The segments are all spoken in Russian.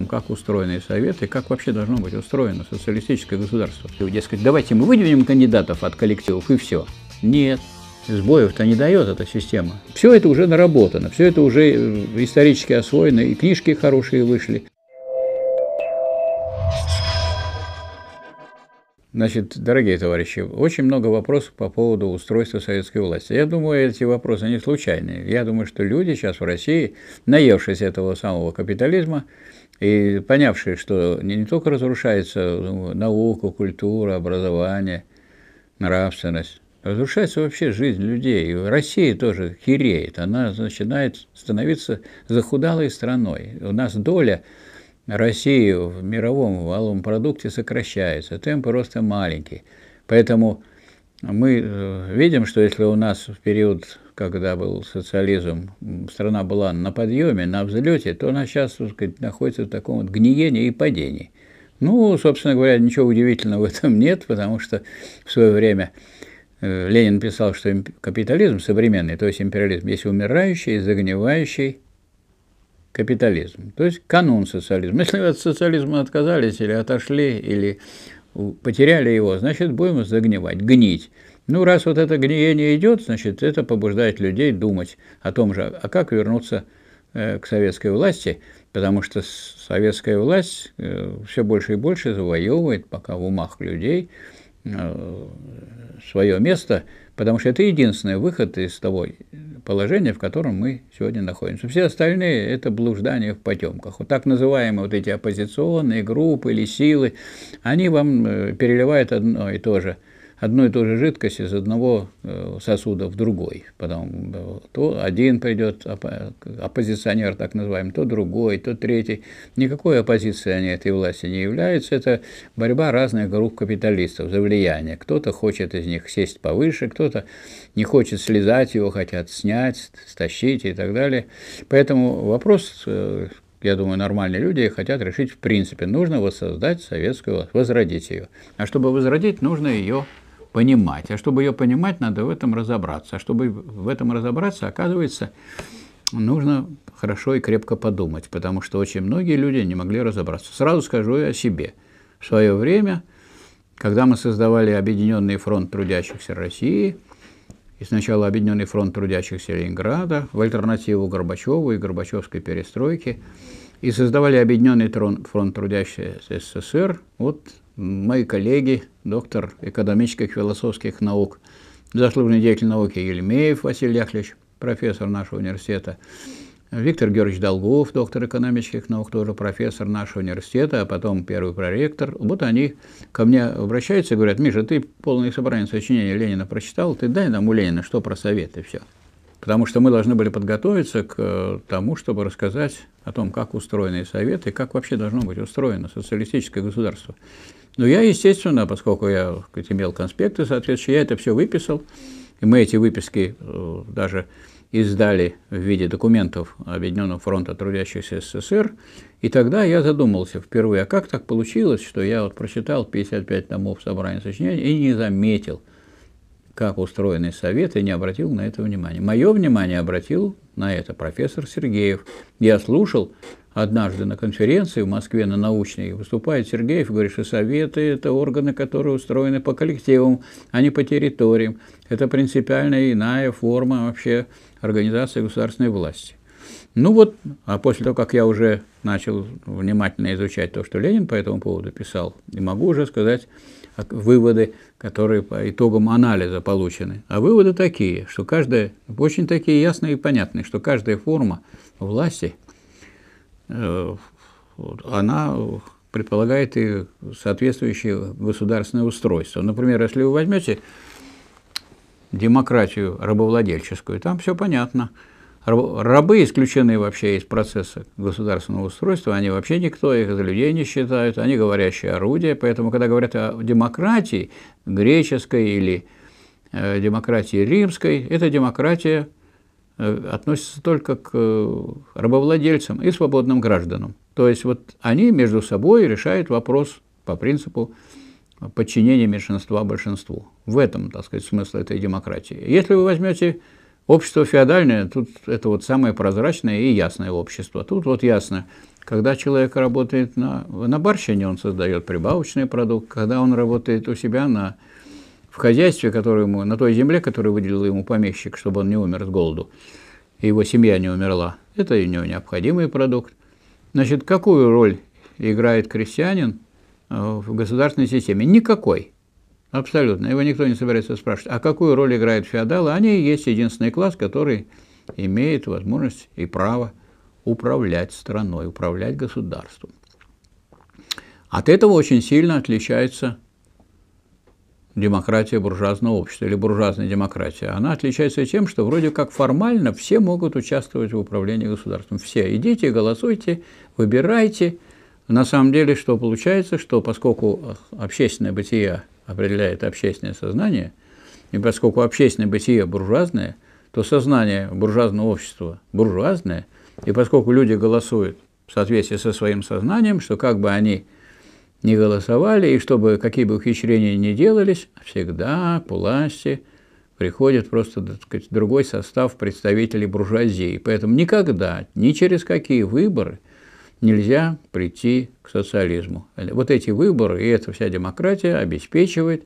Ну, как устроены советы, как вообще должно быть устроено социалистическое государство. И, дескать, давайте мы выдвинем кандидатов от коллективов и все. Нет, сбоев-то не дает эта система. Все это уже наработано, все это уже э, исторически освоено, и книжки хорошие вышли. Значит, дорогие товарищи, очень много вопросов по поводу устройства советской власти. Я думаю, эти вопросы не случайные. Я думаю, что люди сейчас в России, наевшись этого самого капитализма, и понявшие, что не, не только разрушается ну, наука, культура, образование, нравственность, разрушается вообще жизнь людей. И Россия тоже хереет, она начинает становиться захудалой страной. У нас доля России в мировом валовом продукте сокращается, темп роста маленький. Поэтому мы э, видим, что если у нас в период когда был социализм, страна была на подъеме, на взлете, то она сейчас, так сказать, находится в таком вот гниении и падении. Ну, собственно говоря, ничего удивительного в этом нет, потому что в свое время э, Ленин писал, что капитализм современный, то есть империализм, есть умирающий, загнивающий капитализм, то есть канун социализма. Если вы от социализма отказались или отошли, или потеряли его, значит, будем загнивать, гнить. Ну, раз вот это гниение идет, значит, это побуждает людей думать о том же, а как вернуться э, к советской власти, потому что советская власть э, все больше и больше завоевывает пока в умах людей э, свое место, потому что это единственный выход из того положения, в котором мы сегодня находимся. Все остальные – это блуждание в потемках. Вот так называемые вот эти оппозиционные группы или силы, они вам переливают одно и то же – одной и той же жидкость из одного э, сосуда в другой. Потом э, то один придет оппозиционер, так называемый, то другой, то третий. Никакой оппозиции они этой власти не являются. Это борьба разных групп капиталистов за влияние. Кто-то хочет из них сесть повыше, кто-то не хочет слезать, его хотят снять, стащить и так далее. Поэтому вопрос э, я думаю, нормальные люди хотят решить в принципе. Нужно воссоздать советскую власть, возродить ее. А чтобы возродить, нужно ее понимать. А чтобы ее понимать, надо в этом разобраться. А чтобы в этом разобраться, оказывается, нужно хорошо и крепко подумать, потому что очень многие люди не могли разобраться. Сразу скажу и о себе. В свое время, когда мы создавали Объединенный фронт трудящихся России, и сначала Объединенный фронт трудящихся Ленинграда, в альтернативу Горбачеву и Горбачевской перестройке, и создавали Объединенный фронт трудящихся СССР, вот мои коллеги, доктор экономических и философских наук, заслуженный деятель науки Елемеев Василий Яхлевич, профессор нашего университета, Виктор Георгиевич Долгов, доктор экономических наук, тоже профессор нашего университета, а потом первый проректор. Вот они ко мне обращаются и говорят, Миша, ты полное собрание сочинений Ленина прочитал, ты дай нам у Ленина что про советы, все потому что мы должны были подготовиться к э, тому, чтобы рассказать о том, как устроены Советы, как вообще должно быть устроено социалистическое государство. Но я, естественно, поскольку я сказать, имел конспекты соответственно, я это все выписал, и мы эти выписки э, даже издали в виде документов Объединенного фронта трудящихся СССР. И тогда я задумался впервые, а как так получилось, что я вот прочитал 55 томов собрания сочинений и не заметил – как устроены советы, не обратил на это внимания. Мое внимание обратил на это профессор Сергеев. Я слушал однажды на конференции в Москве на научной, выступает Сергеев, говорит, что советы – это органы, которые устроены по коллективам, а не по территориям. Это принципиально иная форма вообще организации государственной власти. Ну вот, а после того, как я уже начал внимательно изучать то, что Ленин по этому поводу писал, и могу уже сказать а выводы, которые по итогам анализа получены. А выводы такие, что каждая, очень такие ясные и понятные, что каждая форма власти, э, она предполагает и соответствующее государственное устройство. Например, если вы возьмете демократию рабовладельческую, там все понятно – Рабы исключены вообще из процесса государственного устройства, они вообще никто, их за людей не считают, они говорящие орудия, поэтому, когда говорят о демократии греческой или э, демократии римской, эта демократия э, относится только к э, рабовладельцам и свободным гражданам. То есть вот они между собой решают вопрос по принципу подчинения меньшинства большинству. В этом, так сказать, смысл этой демократии. Если вы возьмете Общество феодальное, тут это вот самое прозрачное и ясное общество. Тут вот ясно, когда человек работает на, на барщине, он создает прибавочный продукт. Когда он работает у себя на, в хозяйстве, которое ему, на той земле, которую выделил ему помещик, чтобы он не умер с голоду, и его семья не умерла, это у него необходимый продукт. Значит, какую роль играет крестьянин э, в государственной системе? Никакой. Абсолютно. Его никто не собирается спрашивать. А какую роль играют феодалы? А они и есть единственный класс, который имеет возможность и право управлять страной, управлять государством. От этого очень сильно отличается демократия буржуазного общества или буржуазная демократия. Она отличается тем, что вроде как формально все могут участвовать в управлении государством. Все. Идите, голосуйте, выбирайте. На самом деле, что получается, что поскольку общественное бытие определяет общественное сознание, и поскольку общественное бытие буржуазное, то сознание буржуазного общества буржуазное, и поскольку люди голосуют в соответствии со своим сознанием, что как бы они не голосовали, и чтобы какие бы ухищрения ни делались, всегда к власти приходит просто так сказать, другой состав представителей буржуазии. Поэтому никогда, ни через какие выборы – нельзя прийти к социализму. Вот эти выборы и эта вся демократия обеспечивает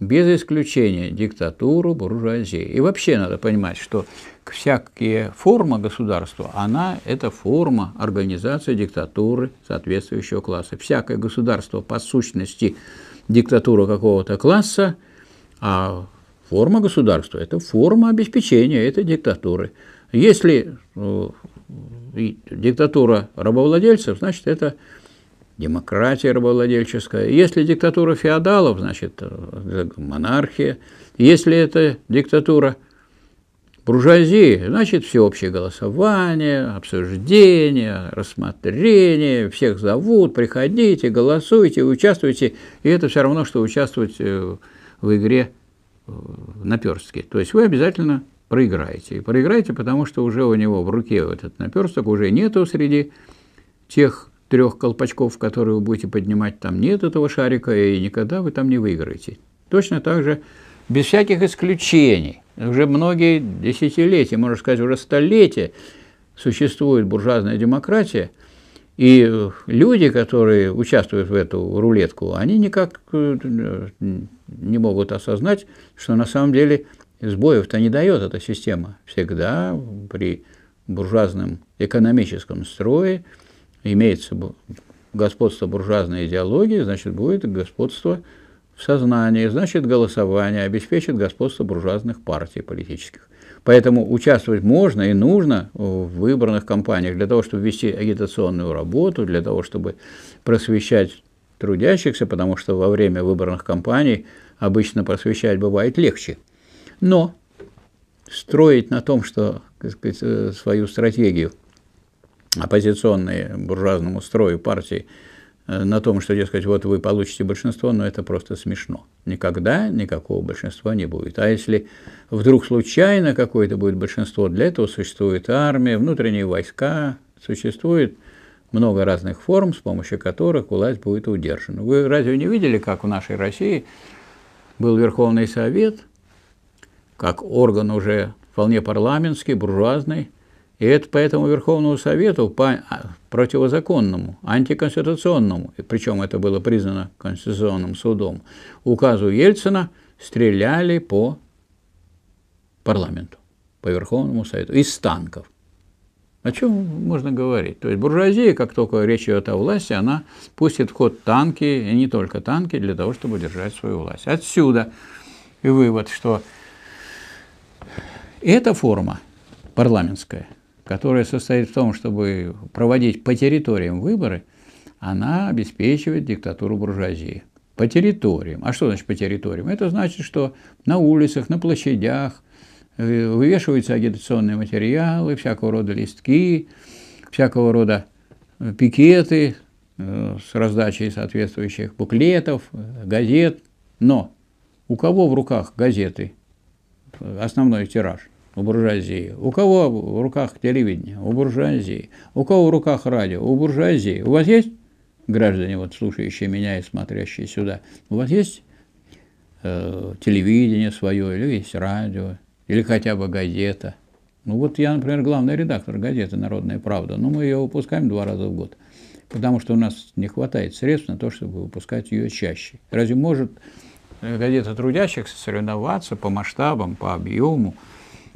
без исключения диктатуру буржуазии. И вообще надо понимать, что всякие форма государства, она – это форма организации диктатуры соответствующего класса. Всякое государство по сущности диктатура какого-то класса, а форма государства – это форма обеспечения этой диктатуры. Если ну, диктатура рабовладельцев, значит, это демократия рабовладельческая. Если диктатура феодалов, значит, монархия. Если это диктатура буржуазии, значит, всеобщее голосование, обсуждение, рассмотрение, всех зовут, приходите, голосуйте, участвуйте. И это все равно, что участвовать э, в игре э, наперстки. То есть вы обязательно проиграете. И проиграете, потому что уже у него в руке этот наперсток уже нету среди тех трех колпачков, которые вы будете поднимать, там нет этого шарика, и никогда вы там не выиграете. Точно так же, без всяких исключений, уже многие десятилетия, можно сказать, уже столетия существует буржуазная демократия, и люди, которые участвуют в эту рулетку, они никак э, не могут осознать, что на самом деле – сбоев-то не дает эта система. Всегда при буржуазном экономическом строе имеется господство буржуазной идеологии, значит, будет господство в сознании, значит, голосование обеспечит господство буржуазных партий политических. Поэтому участвовать можно и нужно в выборных кампаниях для того, чтобы вести агитационную работу, для того, чтобы просвещать трудящихся, потому что во время выборных кампаний обычно просвещать бывает легче – но строить на том, что так сказать, э, свою стратегию оппозиционной буржуазному строю партии э, на том, что, дескать, вот вы получите большинство, но это просто смешно. Никогда никакого большинства не будет. А если вдруг случайно какое-то будет большинство, для этого существует армия, внутренние войска, существует много разных форм, с помощью которых власть будет удержана. Вы разве не видели, как в нашей России был Верховный Совет – как орган уже вполне парламентский, буржуазный, и это поэтому Верховному Совету по а, противозаконному, антиконституционному, и причем это было признано Конституционным судом, указу Ельцина стреляли по парламенту, по Верховному Совету, из танков. О чем можно говорить? То есть буржуазия, как только речь идет о власти, она пустит в ход танки, и не только танки, для того, чтобы держать свою власть. Отсюда и вывод, что эта форма парламентская, которая состоит в том, чтобы проводить по территориям выборы, она обеспечивает диктатуру буржуазии. По территориям. А что значит по территориям? Это значит, что на улицах, на площадях э, вывешиваются агитационные материалы, всякого рода листки, всякого рода э, пикеты э, с раздачей соответствующих буклетов, газет. Но у кого в руках газеты основной тираж? у буржуазии. У кого в руках телевидение? У буржуазии. У кого в руках радио? У буржуазии. У вас есть, граждане, вот слушающие меня и смотрящие сюда, у вас есть э, телевидение свое, или есть радио, или хотя бы газета? Ну вот я, например, главный редактор газеты «Народная правда», но мы ее выпускаем два раза в год, потому что у нас не хватает средств на то, чтобы выпускать ее чаще. Разве может э, газета трудящихся соревноваться по масштабам, по объему,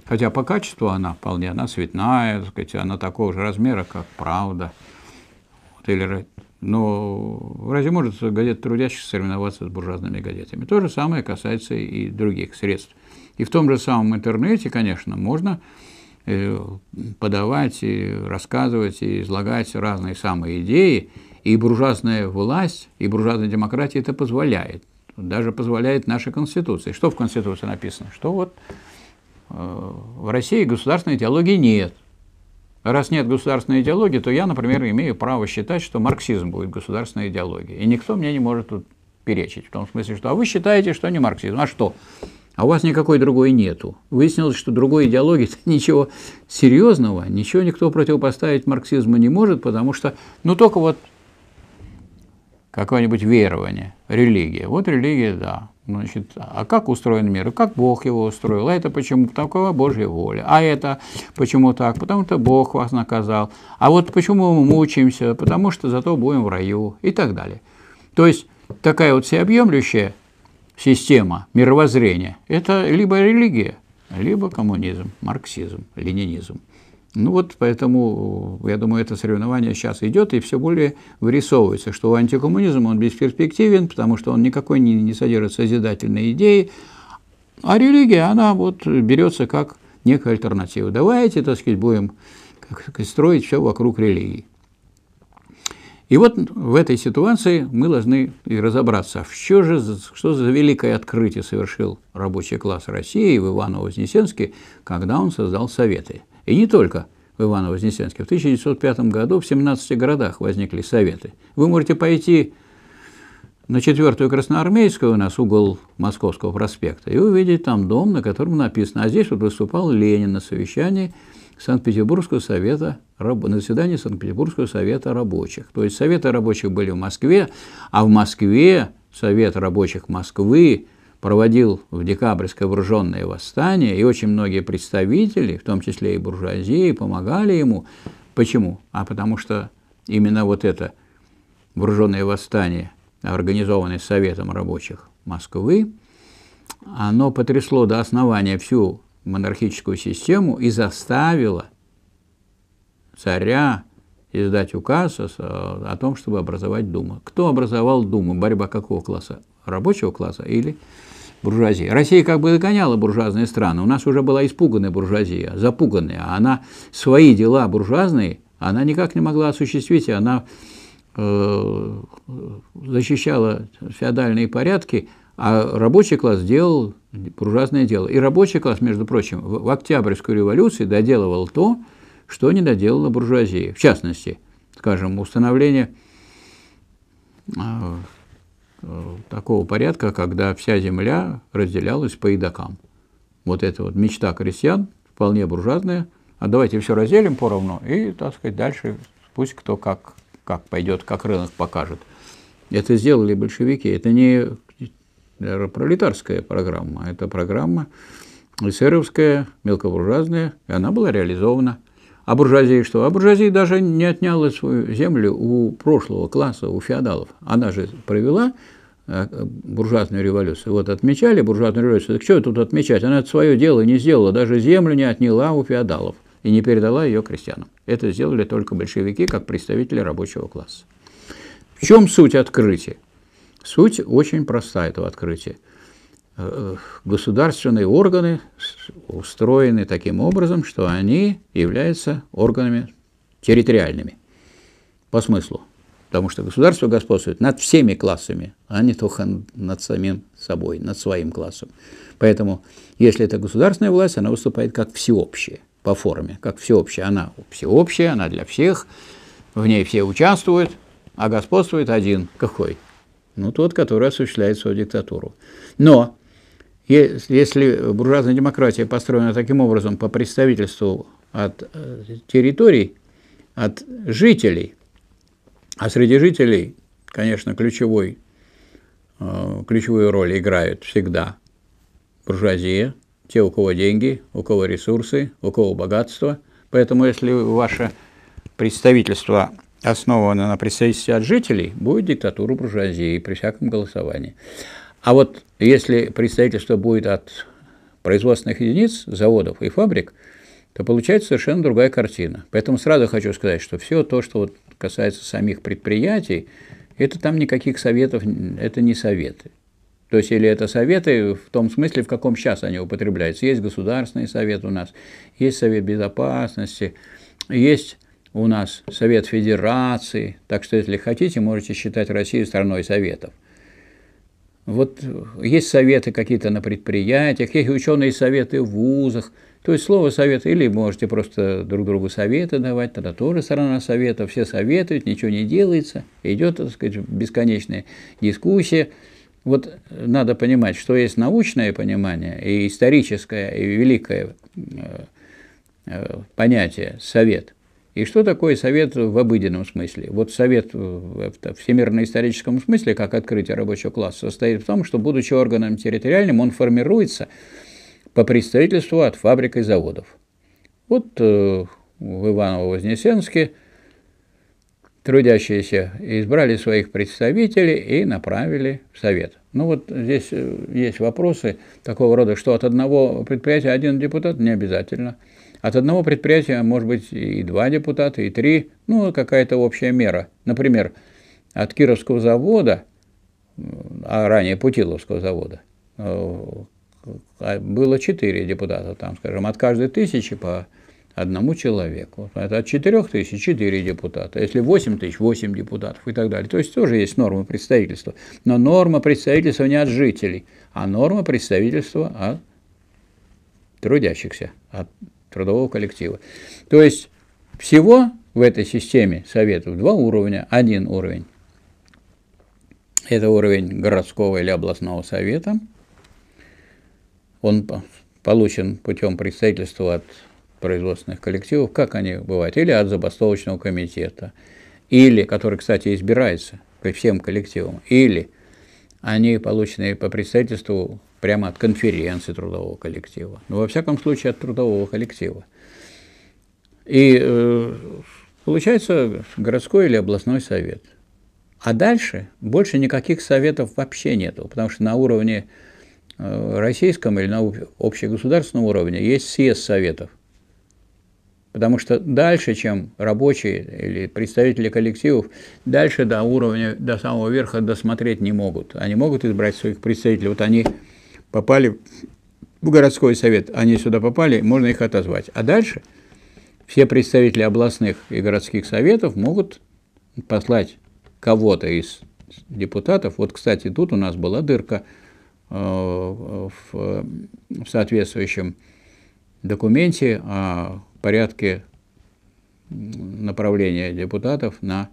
Хотя по качеству она вполне, она цветная, так сказать, она такого же размера, как «Правда». Вот, или, но разве может газета трудящихся соревноваться с буржуазными газетами? То же самое касается и других средств. И в том же самом интернете, конечно, можно э, подавать, и рассказывать, и излагать разные самые идеи, и буржуазная власть, и буржуазная демократия это позволяет. Даже позволяет наша Конституция. Что в Конституции написано? Что вот Э, в России государственной идеологии нет. Раз нет государственной идеологии, то я, например, имею право считать, что марксизм будет государственной идеологией. И никто мне не может тут перечить. В том смысле, что а вы считаете, что не марксизм. А что? А у вас никакой другой нету. Выяснилось, что другой идеологии ничего серьезного, ничего никто противопоставить марксизму не может, потому что, ну, только вот какое-нибудь верование, религия. Вот религия, да. Значит, а как устроен мир? Как Бог его устроил? А это почему? Такова Божья воля. А это почему так? Потому что Бог вас наказал. А вот почему мы мучаемся? Потому что зато будем в раю и так далее. То есть такая вот всеобъемлющая система мировоззрения – это либо религия, либо коммунизм, марксизм, ленинизм. Ну вот поэтому, я думаю, это соревнование сейчас идет и все более вырисовывается, что антикоммунизм, он бесперспективен, потому что он никакой не, не содержит созидательной идеи, а религия, она вот берется как некая альтернатива. Давайте, так сказать, будем как сказать, строить все вокруг религии. И вот в этой ситуации мы должны и разобраться, что же что за великое открытие совершил рабочий класс России в Иваново-Вознесенске, когда он создал Советы – и не только в Иваново-Вознесенске. В 1905 году в 17 городах возникли советы. Вы можете пойти на четвертую Красноармейскую у нас угол Московского проспекта и увидеть там дом, на котором написано, а здесь вот выступал Ленин на совещании Санкт-Петербургского совета, на заседании Санкт-Петербургского совета рабочих. То есть советы рабочих были в Москве, а в Москве Совет рабочих Москвы проводил в декабрьское вооруженное восстание, и очень многие представители, в том числе и буржуазии, помогали ему. Почему? А потому что именно вот это вооруженное восстание, организованное Советом рабочих Москвы, оно потрясло до основания всю монархическую систему и заставило царя издать указ о том, чтобы образовать Думу. Кто образовал Думу? Борьба какого класса? Рабочего класса или буржуазии. Россия как бы догоняла буржуазные страны. У нас уже была испуганная буржуазия, запуганная. А она свои дела буржуазные, она никак не могла осуществить, и она э, защищала феодальные порядки, а рабочий класс делал буржуазное дело. И рабочий класс, между прочим, в, в Октябрьскую революцию доделывал то, что не доделала буржуазия. В частности, скажем, установление э, Э, такого порядка, когда вся земля разделялась по едокам. Вот это вот мечта крестьян, вполне буржуазная. А давайте все разделим поровну и, так сказать, дальше пусть кто как, как пойдет, как рынок покажет. Это сделали большевики. Это не пролетарская программа, а это программа эсеровская, мелкобуржуазная, и она была реализована – а буржуазия что? А буржуазия даже не отняла свою землю у прошлого класса, у феодалов. Она же провела э, буржуазную революцию. Вот отмечали буржуазную революцию, так что тут отмечать? Она свое дело не сделала, даже землю не отняла у феодалов и не передала ее крестьянам. Это сделали только большевики, как представители рабочего класса. В чем суть открытия? Суть очень проста этого открытия – Э, государственные органы устроены таким образом, что они являются органами территориальными по смыслу. Потому что государство господствует над всеми классами, а не только над самим собой, над своим классом. Поэтому, если это государственная власть, она выступает как всеобщая по форме, как всеобщая. Она всеобщая, она для всех, в ней все участвуют, а господствует один. Какой? Ну, тот, который осуществляет свою диктатуру. Но если буржуазная демократия построена таким образом по представительству от э, территорий, от жителей, а среди жителей, конечно, ключевой, э, ключевую роль играют всегда буржуазия, те, у кого деньги, у кого ресурсы, у кого богатство. Поэтому если ваше представительство основано на представительстве от жителей, будет диктатура буржуазии при всяком голосовании. А вот если представительство будет от производственных единиц, заводов и фабрик, то получается совершенно другая картина. Поэтому сразу хочу сказать, что все то, что вот касается самих предприятий, это там никаких советов, это не советы. То есть, или это советы в том смысле, в каком сейчас они употребляются. Есть государственный совет у нас, есть совет безопасности, есть у нас совет федерации. Так что, если хотите, можете считать Россию страной советов. Вот есть советы какие-то на предприятиях, есть ученые советы в вузах. То есть слово «совет» или можете просто друг другу советы давать, тогда тоже сторона совета, все советуют, ничего не делается, идет, так сказать, бесконечная дискуссия. Вот надо понимать, что есть научное понимание и историческое, и великое э, э, понятие «совет», и что такое совет в обыденном смысле? Вот совет в всемирно-историческом смысле, как открытие рабочего класса, состоит в том, что, будучи органом территориальным, он формируется по представительству от фабрик и заводов. Вот э, в Иваново-Вознесенске трудящиеся избрали своих представителей и направили в совет. Ну вот здесь э, есть вопросы такого рода, что от одного предприятия один депутат не обязательно – от одного предприятия может быть и два депутата, и три, ну, какая-то общая мера. Например, от Кировского завода, а ранее Путиловского завода, э, а, было четыре депутата, там, скажем, от каждой тысячи по одному человеку. Это от четырех тысяч четыре депутата. Если восемь тысяч, восемь депутатов и так далее. То есть тоже есть норма представительства. Но норма представительства не от жителей, а норма представительства от трудящихся, от трудового коллектива. То есть всего в этой системе советов два уровня. Один уровень – это уровень городского или областного совета. Он получен путем представительства от производственных коллективов, как они бывают, или от забастовочного комитета, или, который, кстати, избирается ко всем коллективам, или они получены по представительству прямо от конференции трудового коллектива, но ну, во всяком случае от трудового коллектива. И э, получается городской или областной совет. А дальше больше никаких советов вообще нету, потому что на уровне э, российском или на общегосударственном уровне есть съезд советов. Потому что дальше, чем рабочие или представители коллективов, дальше до уровня, до самого верха досмотреть не могут. Они могут избрать своих представителей. Вот они попали в городской совет, они сюда попали, можно их отозвать. А дальше все представители областных и городских советов могут послать кого-то из депутатов. Вот, кстати, тут у нас была дырка э, в соответствующем документе о порядке направления депутатов на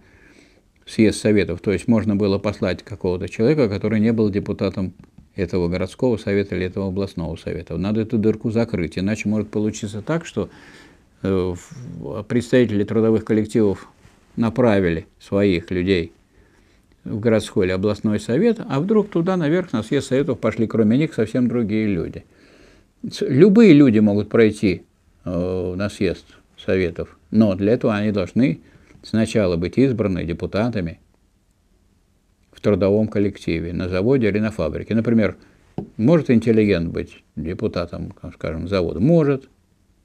съезд советов. То есть можно было послать какого-то человека, который не был депутатом этого городского совета или этого областного совета. Надо эту дырку закрыть, иначе может получиться так, что э, представители трудовых коллективов направили своих людей в городской или областной совет, а вдруг туда наверх на съезд советов пошли кроме них совсем другие люди. Любые люди могут пройти э, на съезд советов, но для этого они должны сначала быть избраны депутатами – трудовом коллективе, на заводе или на фабрике. Например, может интеллигент быть депутатом, скажем, завода? Может.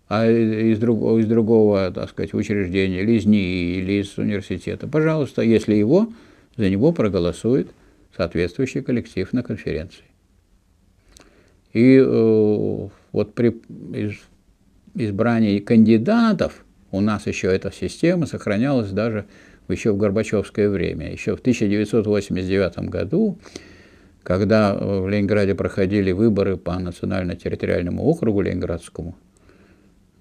А из, другого, из другого, так сказать, учреждения, или из НИИ, или из университета, пожалуйста, если его, за него проголосует соответствующий коллектив на конференции. И э, вот при из, избрании кандидатов у нас еще эта система сохранялась даже еще в Горбачевское время, еще в 1989 году, когда в Ленинграде проходили выборы по национально-территориальному округу Ленинградскому,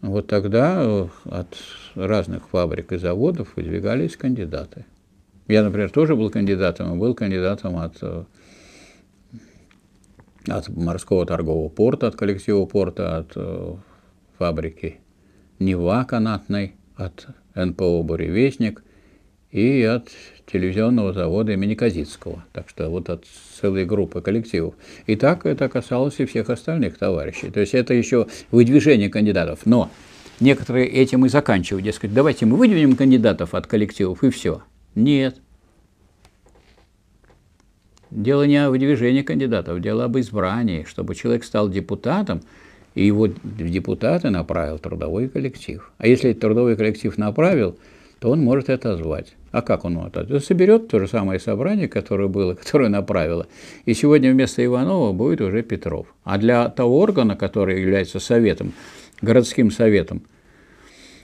вот тогда э, от разных фабрик и заводов выдвигались кандидаты. Я, например, тоже был кандидатом, и а был кандидатом от, э, от морского торгового порта, от коллектива порта, от э, фабрики Нева канатной, от НПО «Буревестник», и от телевизионного завода имени Казицкого. Так что вот от целой группы коллективов. И так это касалось и всех остальных товарищей. То есть это еще выдвижение кандидатов. Но некоторые этим и заканчивают. Дескать, давайте мы выдвинем кандидатов от коллективов и все. Нет. Дело не о выдвижении кандидатов, дело об избрании, чтобы человек стал депутатом, и его депутаты направил трудовой коллектив. А если трудовой коллектив направил, то он может это звать. А как он отдаст? Он соберет то же самое собрание, которое было, которое направило. И сегодня вместо Иванова будет уже Петров. А для того органа, который является советом, городским советом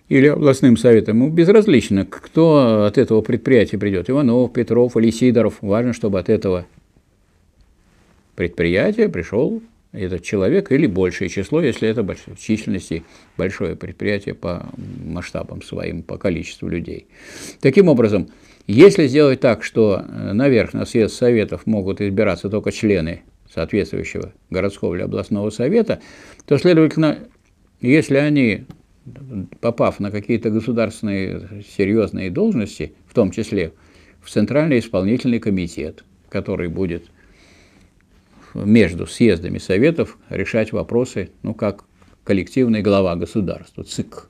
или областным советом, ему безразлично, кто от этого предприятия придет. Иванов, Петров или Сидоров. Важно, чтобы от этого предприятия пришел этот человек, или большее число, если это большое, в численности большое предприятие по масштабам своим, по количеству людей. Таким образом, если сделать так, что э, наверх на съезд советов могут избираться только члены соответствующего городского или областного совета, то, следовательно, если они, попав на какие-то государственные серьезные должности, в том числе в Центральный исполнительный комитет, который будет между съездами Советов решать вопросы, ну, как коллективный глава государства, ЦИК.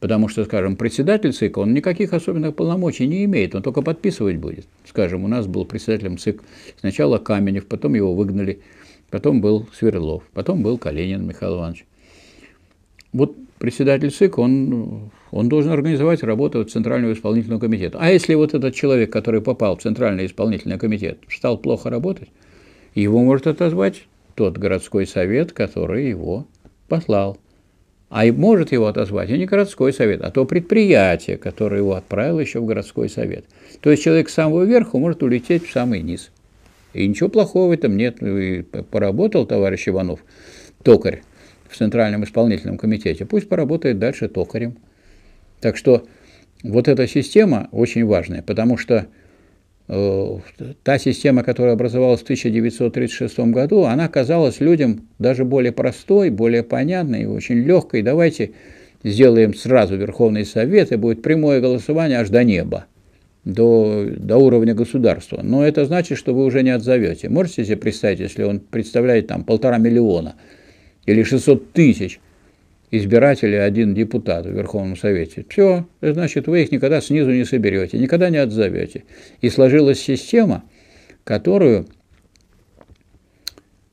Потому что, скажем, председатель ЦИК, он никаких особенных полномочий не имеет, он только подписывать будет. Скажем, у нас был председателем ЦИК сначала Каменев, потом его выгнали, потом был Сверлов, потом был Калинин Михаил Иванович. Вот председатель ЦИК, он, он должен организовать работу Центрального исполнительного комитета. А если вот этот человек, который попал в Центральный исполнительный комитет, стал плохо работать, его может отозвать тот городской совет, который его послал. А может его отозвать и а не городской совет, а то предприятие, которое его отправило еще в городской совет. То есть человек с самого верху может улететь в самый низ. И ничего плохого в этом нет. Ну и поработал товарищ Иванов, токарь, в Центральном исполнительном комитете. Пусть поработает дальше токарем. Так что вот эта система очень важная, потому что Э, та система, которая образовалась в 1936 году, она казалась людям даже более простой, более понятной и очень легкой. Давайте сделаем сразу Верховный Совет, и будет прямое голосование аж до неба, до, до уровня государства. Но это значит, что вы уже не отзовете. Можете себе представить, если он представляет там полтора миллиона или 600 тысяч избирателей один депутат в Верховном Совете. Все, значит, вы их никогда снизу не соберете, никогда не отзовете. И сложилась система, которую,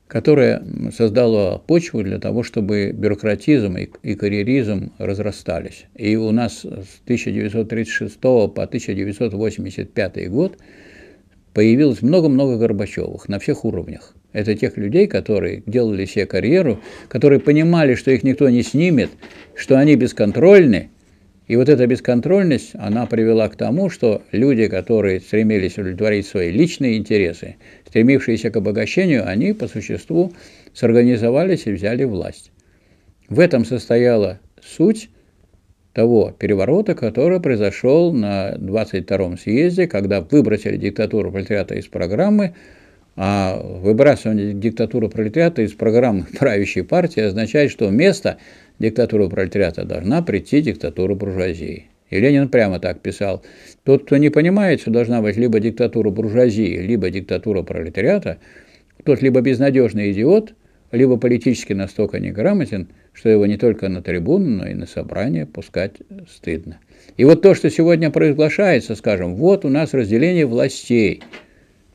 которая создала почву для того, чтобы бюрократизм и, и карьеризм разрастались. И у нас с 1936 по 1985 год появилось много-много Горбачевых на всех уровнях. Это тех людей, которые делали себе карьеру, которые понимали, что их никто не снимет, что они бесконтрольны. И вот эта бесконтрольность, она привела к тому, что люди, которые стремились удовлетворить свои личные интересы, стремившиеся к обогащению, они по существу сорганизовались и взяли власть. В этом состояла суть того переворота, который произошел на 22-м съезде, когда выбросили диктатуру пролетариата из программы, а выбрасывание диктатуры пролетариата из программы правящей партии означает, что вместо диктатуры пролетариата должна прийти диктатура буржуазии. И Ленин прямо так писал. Тот, кто не понимает, что должна быть либо диктатура буржуазии, либо диктатура пролетариата, тот либо безнадежный идиот, либо политически настолько неграмотен, что его не только на трибуну, но и на собрание пускать стыдно. И вот то, что сегодня произглашается, скажем, вот у нас разделение властей –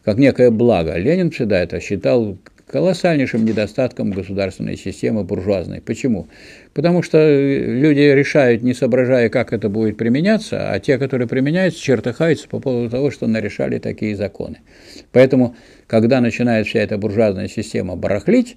как некое благо. Ленин всегда это считал колоссальнейшим недостатком государственной системы буржуазной. Почему? Потому что э, люди решают, не соображая, как это будет применяться, а те, которые применяются, чертыхаются по поводу того, что нарешали такие законы. Поэтому, когда начинает вся эта буржуазная система барахлить,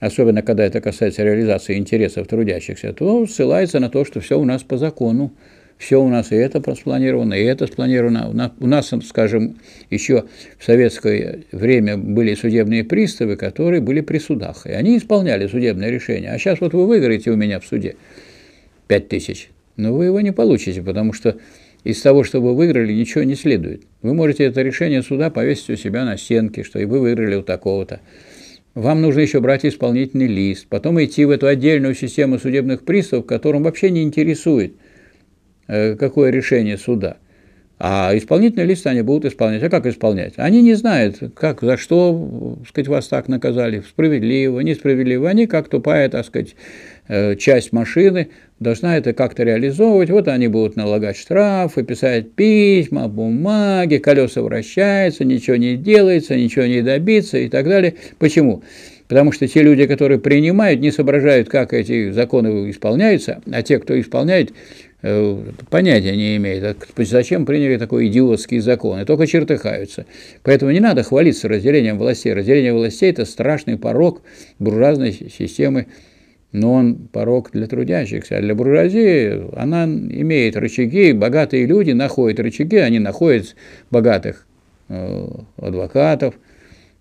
особенно когда это касается реализации интересов трудящихся, то ссылается на то, что все у нас по закону все у нас и это спланировано, и это спланировано. У нас, скажем, еще в советское время были судебные приставы, которые были при судах, и они исполняли судебное решение. А сейчас вот вы выиграете у меня в суде 5 тысяч, но ну, вы его не получите, потому что из того, что вы выиграли, ничего не следует. Вы можете это решение суда повесить у себя на стенке, что и вы выиграли у такого-то. Вам нужно еще брать исполнительный лист, потом идти в эту отдельную систему судебных приставов, которым вообще не интересует – Э, какое решение суда. А исполнительные листы они будут исполнять. А как исполнять? Они не знают, как, за что, сказать, вас так наказали, справедливо, несправедливо. Они, как тупая, так сказать, э, часть машины, должна это как-то реализовывать. Вот они будут налагать штрафы, писать письма, бумаги, колеса вращаются, ничего не делается, ничего не добиться и так далее. Почему? Потому что те люди, которые принимают, не соображают, как эти законы исполняются, а те, кто исполняет, Э, понятия не имеет, зачем приняли такой идиотский закон, и только чертыхаются. Поэтому не надо хвалиться разделением властей. Разделение властей – это страшный порог буржуазной системы, но он порог для трудящихся. А для буржуазии она имеет рычаги, богатые люди находят рычаги, они находят богатых э, адвокатов –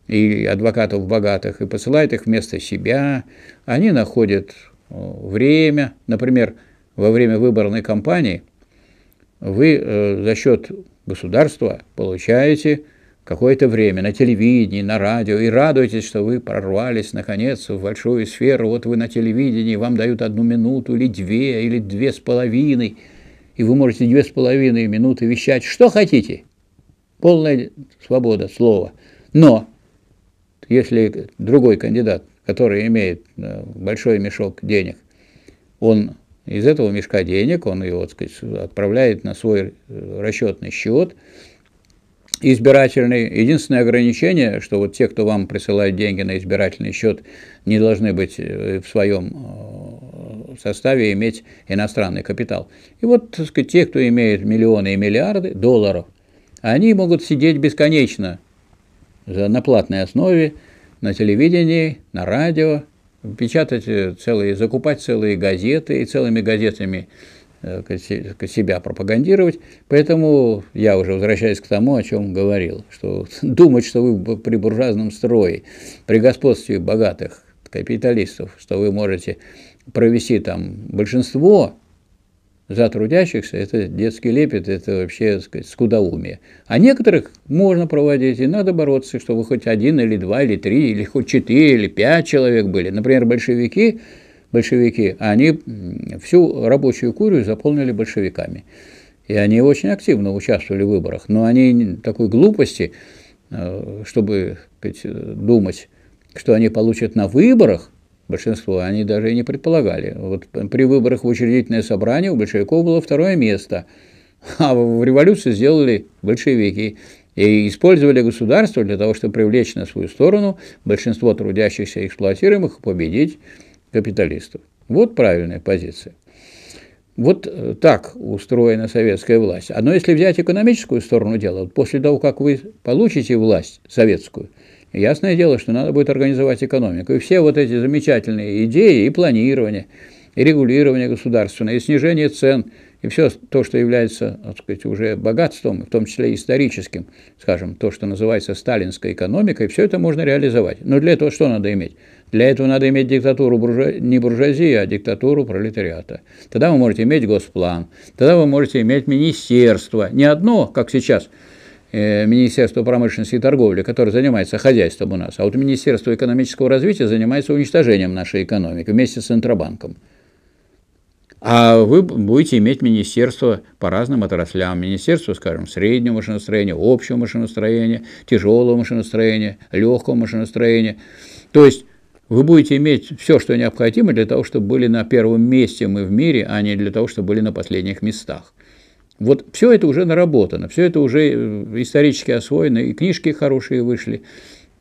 и адвокатов богатых и посылают их вместо себя. Они находят э, время, например, во время выборной кампании, вы э, за счет государства получаете какое-то время на телевидении, на радио, и радуетесь, что вы прорвались наконец в большую сферу, вот вы на телевидении, вам дают одну минуту или две, или две с половиной, и вы можете две с половиной минуты вещать, что хотите. Полная свобода слова. Но если другой кандидат, который имеет э, большой мешок денег, он из этого мешка денег, он его, так сказать, отправляет на свой э, расчетный счет избирательный. Единственное ограничение, что вот те, кто вам присылает деньги на избирательный счет, не должны быть э, в своем э, составе иметь иностранный капитал. И вот, так сказать, те, кто имеет миллионы и миллиарды долларов, они могут сидеть бесконечно на платной основе, на телевидении, на радио, печатать э, целые, закупать целые газеты и целыми газетами э, себя пропагандировать. Поэтому я уже возвращаюсь к тому, о чем говорил, что думать, что вы при буржуазном строе, при господстве богатых капиталистов, что вы можете провести там большинство за трудящихся, это детский лепет, это вообще, так сказать, скудоумие. А некоторых можно проводить, и надо бороться, чтобы хоть один или два, или три, или хоть четыре, или пять человек были. Например, большевики, большевики, они всю рабочую курию заполнили большевиками. И они очень активно участвовали в выборах. Но они такой глупости, э, чтобы сказать, думать, что они получат на выборах, Большинство они даже и не предполагали. Вот при выборах в учредительное собрание у большевиков было второе место, а в революцию сделали большевики и использовали государство для того, чтобы привлечь на свою сторону большинство трудящихся и эксплуатируемых и победить капиталистов. Вот правильная позиция. Вот э, так устроена советская власть. А но если взять экономическую сторону дела, после того, как вы получите власть советскую – Ясное дело, что надо будет организовать экономику. И все вот эти замечательные идеи и планирование, и регулирование государственное, и снижение цен, и все то, что является, так сказать, уже богатством, в том числе историческим, скажем, то, что называется сталинской экономикой, все это можно реализовать. Но для этого что надо иметь? Для этого надо иметь диктатуру буржуа... не буржуазии, а диктатуру пролетариата. Тогда вы можете иметь госплан, тогда вы можете иметь министерство. Не одно, как сейчас – Э, министерство промышленности и торговли, которое занимается хозяйством у нас, а вот Министерство экономического развития занимается уничтожением нашей экономики вместе с Центробанком. А вы будете иметь министерство по разным отраслям. Министерство, скажем, среднего машиностроения, общего машиностроения, тяжелого машиностроения, легкого машиностроения. То есть вы будете иметь все, что необходимо для того, чтобы были на первом месте мы в мире, а не для того, чтобы были на последних местах. Вот все это уже наработано, все это уже э, исторически освоено, и книжки хорошие вышли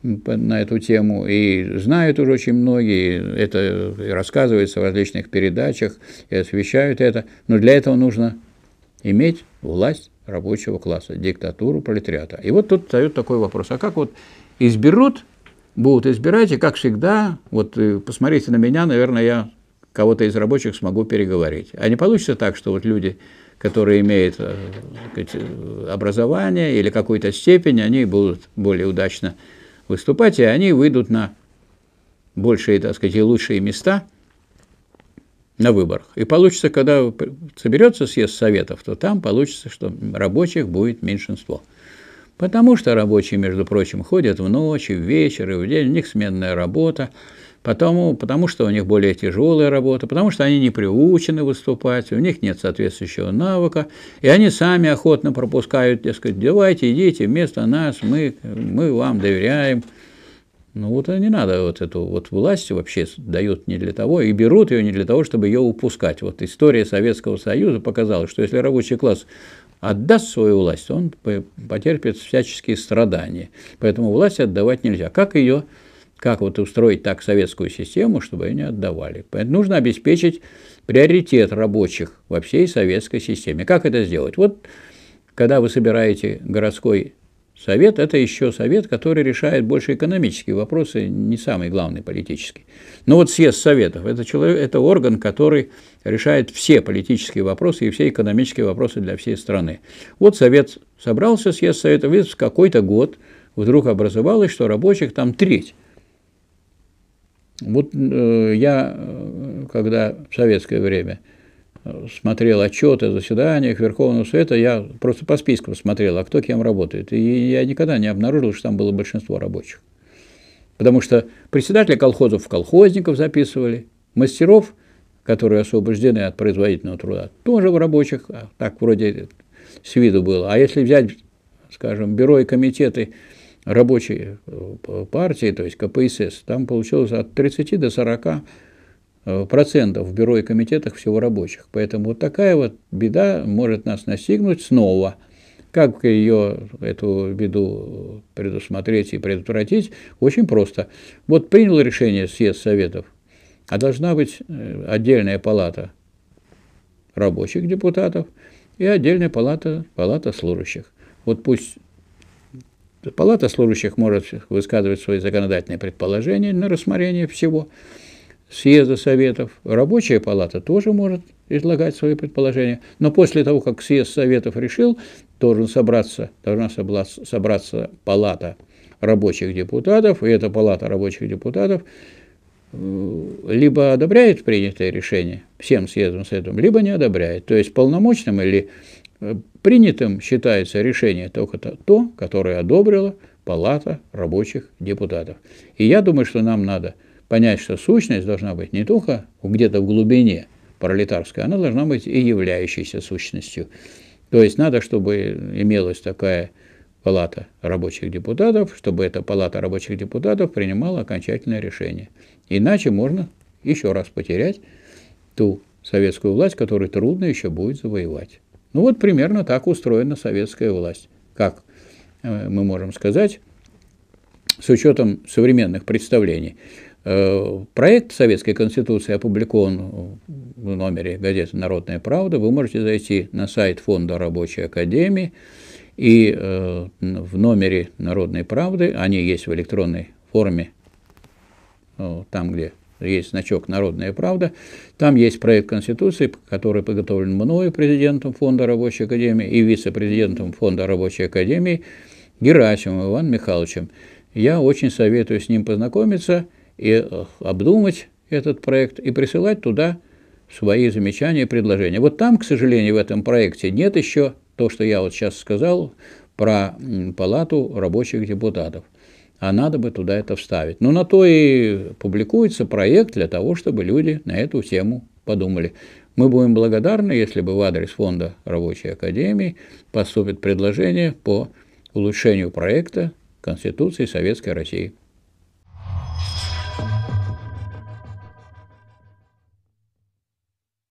на эту тему, и знают уже очень многие, это э, рассказывается в различных передачах, и освещают это, но для этого нужно иметь власть рабочего класса, диктатуру пролетариата. И вот тут встает такой вопрос, а как вот изберут, будут избирать, и как всегда, вот э, посмотрите на меня, наверное, я кого-то из рабочих смогу переговорить. А не получится так, что вот люди которые имеют э, сказать, образование или какую-то степень, они будут более удачно выступать, и они выйдут на большие, так сказать, и лучшие места на выборах. И получится, когда соберется съезд советов, то там получится, что рабочих будет меньшинство. Потому что рабочие, между прочим, ходят в ночь, в вечер, и в день, у них сменная работа, потому, потому что у них более тяжелая работа, потому что они не приучены выступать, у них нет соответствующего навыка, и они сами охотно пропускают, дескать, давайте, идите, вместо нас, мы, мы вам доверяем. Ну вот а не надо вот эту вот власть вообще дают не для того, и берут ее не для того, чтобы ее упускать. Вот история Советского Союза показала, что если рабочий класс отдаст свою власть, он потерпит всяческие страдания. Поэтому власть отдавать нельзя. Как ее как вот устроить так советскую систему, чтобы ее не отдавали. Поэтому нужно обеспечить приоритет рабочих во всей советской системе. Как это сделать? Вот когда вы собираете городской совет, это еще совет, который решает больше экономические вопросы, не самый главный политический. Но вот съезд советов это, человек, это орган, который решает все политические вопросы и все экономические вопросы для всей страны. Вот совет собрался, съезд советов, и в какой-то год вдруг образовалось, что рабочих там треть. Вот э, я, э, когда в советское время э, смотрел отчеты о заседаниях Верховного Совета, я просто по спискам смотрел, а кто кем работает. И я никогда не обнаружил, что там было большинство рабочих. Потому что председателя колхозов в колхозников записывали, мастеров, которые освобождены от производительного труда, тоже в рабочих, а так вроде с виду было. А если взять, скажем, бюро и комитеты рабочей э, партии, то есть КПСС, там получилось от 30 до 40 э, процентов в бюро и комитетах всего рабочих. Поэтому вот такая вот беда может нас настигнуть снова. Как ее, эту беду э, предусмотреть и предотвратить? Очень просто. Вот принял решение съезд Советов, а должна быть отдельная палата рабочих депутатов и отдельная палата, палата служащих. Вот пусть Палата служащих может высказывать свои законодательные предположения на рассмотрение всего съезда советов. Рабочая палата тоже может излагать свои предположения. Но после того, как съезд советов решил, должен собраться, должна собраться палата рабочих депутатов, и эта палата рабочих депутатов э, либо одобряет принятое решение всем съездом советом, либо не одобряет. То есть полномочным или Э, принятым считается решение только то, которое одобрила Палата рабочих депутатов. И я думаю, что нам надо понять, что сущность должна быть не только где-то в глубине пролетарской, она должна быть и являющейся сущностью. То есть надо, чтобы имелась такая палата рабочих депутатов, чтобы эта палата рабочих депутатов принимала окончательное решение. Иначе можно еще раз потерять ту советскую власть, которую трудно еще будет завоевать. Ну вот примерно так устроена советская власть. Как э, мы можем сказать, с учетом современных представлений. Э, проект Советской Конституции опубликован в номере газеты «Народная правда». Вы можете зайти на сайт Фонда Рабочей Академии и э, в номере «Народной правды», они есть в электронной форме, там, где есть значок «Народная правда», там есть проект Конституции, который подготовлен мною, президентом Фонда Рабочей Академии и вице-президентом Фонда Рабочей Академии Герасимовым Иваном Михайловичем. Я очень советую с ним познакомиться и э, обдумать этот проект и присылать туда свои замечания и предложения. Вот там, к сожалению, в этом проекте нет еще то, что я вот сейчас сказал про палату рабочих депутатов а надо бы туда это вставить. Но на то и публикуется проект для того, чтобы люди на эту тему подумали. Мы будем благодарны, если бы в адрес фонда Рабочей Академии поступит предложение по улучшению проекта Конституции Советской России.